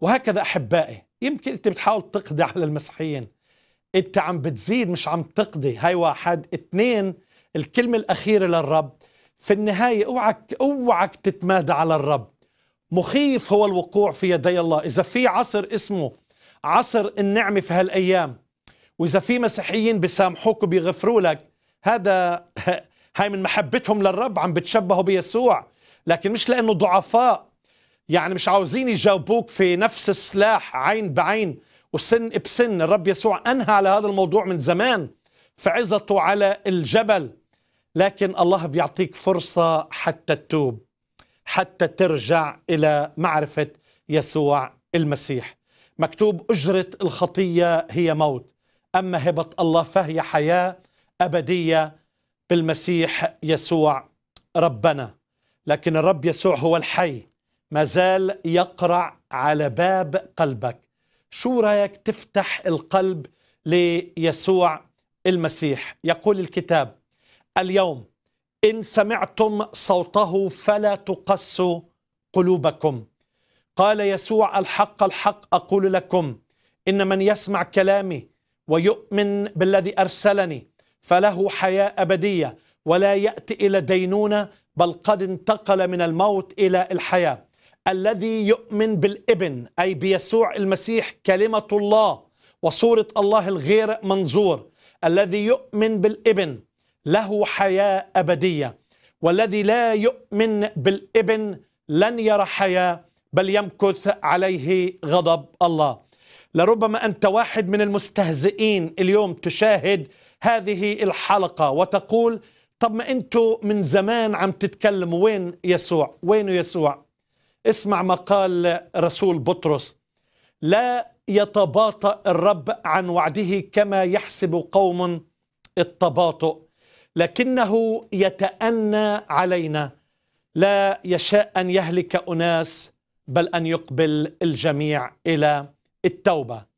وهكذا أحبائي يمكن أنت بتحاول تقضي على المسيحيين أنت عم بتزيد مش عم تقضي هاي واحد اثنين الكلمة الأخيرة للرب في النهاية اوعك اوعك تتمادى على الرب مخيف هو الوقوع في يدي الله إذا في عصر اسمه عصر النعمة في هالأيام وإذا في مسيحيين بيسامحوك وبيغفروا لك هذا هاي من محبتهم للرب عم بتشبهوا بيسوع لكن مش لأنه ضعفاء يعني مش عاوزين يجاوبوك في نفس السلاح عين بعين وسن بسن الرب يسوع أنهى على هذا الموضوع من زمان فعزته على الجبل لكن الله بيعطيك فرصة حتى تتوب حتى ترجع إلى معرفة يسوع المسيح مكتوب أجرة الخطية هي موت أما هبة الله فهي حياة أبدية بالمسيح يسوع ربنا لكن الرب يسوع هو الحي ما زال يقرع على باب قلبك شو رايك تفتح القلب ليسوع المسيح يقول الكتاب اليوم ان سمعتم صوته فلا تقسوا قلوبكم قال يسوع الحق الحق اقول لكم ان من يسمع كلامي ويؤمن بالذي ارسلني فله حياه ابديه ولا ياتي الى دينونه بل قد انتقل من الموت الى الحياه الذي يؤمن بالابن أي بيسوع المسيح كلمة الله وصورة الله الغير منظور الذي يؤمن بالابن له حياة أبدية والذي لا يؤمن بالابن لن يرى حياة بل يمكث عليه غضب الله لربما أنت واحد من المستهزئين اليوم تشاهد هذه الحلقة وتقول طب ما أنتوا من زمان عم تتكلموا وين يسوع وين يسوع اسمع ما قال رسول بطرس لا يتباطأ الرب عن وعده كما يحسب قوم التباطؤ لكنه يتأنى علينا لا يشاء أن يهلك أناس بل أن يقبل الجميع إلى التوبة